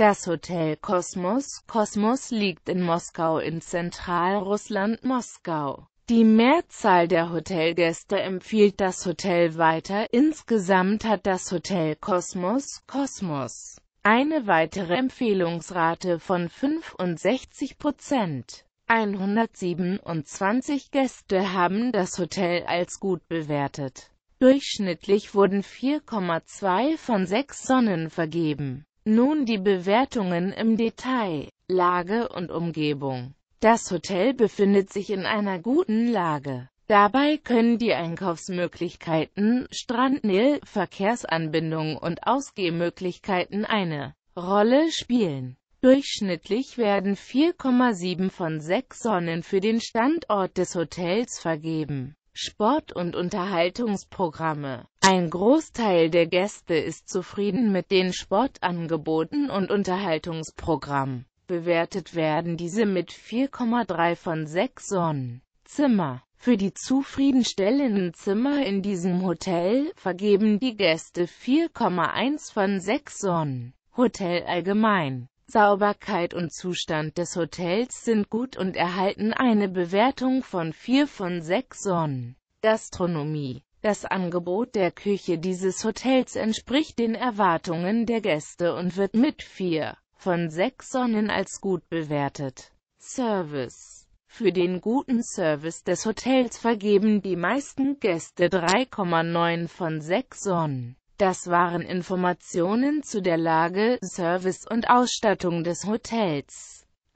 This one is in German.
Das Hotel Kosmos Kosmos liegt in Moskau in Zentralrussland Moskau. Die Mehrzahl der Hotelgäste empfiehlt das Hotel weiter. Insgesamt hat das Hotel Kosmos Kosmos eine weitere Empfehlungsrate von 65 Prozent. 127 Gäste haben das Hotel als gut bewertet. Durchschnittlich wurden 4,2 von 6 Sonnen vergeben. Nun die Bewertungen im Detail, Lage und Umgebung. Das Hotel befindet sich in einer guten Lage. Dabei können die Einkaufsmöglichkeiten, Strandnähe, Verkehrsanbindung und Ausgehmöglichkeiten eine Rolle spielen. Durchschnittlich werden 4,7 von 6 Sonnen für den Standort des Hotels vergeben. Sport- und Unterhaltungsprogramme ein Großteil der Gäste ist zufrieden mit den Sportangeboten und Unterhaltungsprogramm. Bewertet werden diese mit 4,3 von 6 Sonnen. Zimmer. Für die zufriedenstellenden Zimmer in diesem Hotel vergeben die Gäste 4,1 von 6 Sonnen. Hotel allgemein. Sauberkeit und Zustand des Hotels sind gut und erhalten eine Bewertung von 4 von 6 Sonnen. Gastronomie das Angebot der Küche dieses Hotels entspricht den Erwartungen der Gäste und wird mit 4 von 6 Sonnen als gut bewertet. Service Für den guten Service des Hotels vergeben die meisten Gäste 3,9 von 6 Sonnen. Das waren Informationen zu der Lage, Service und Ausstattung des Hotels.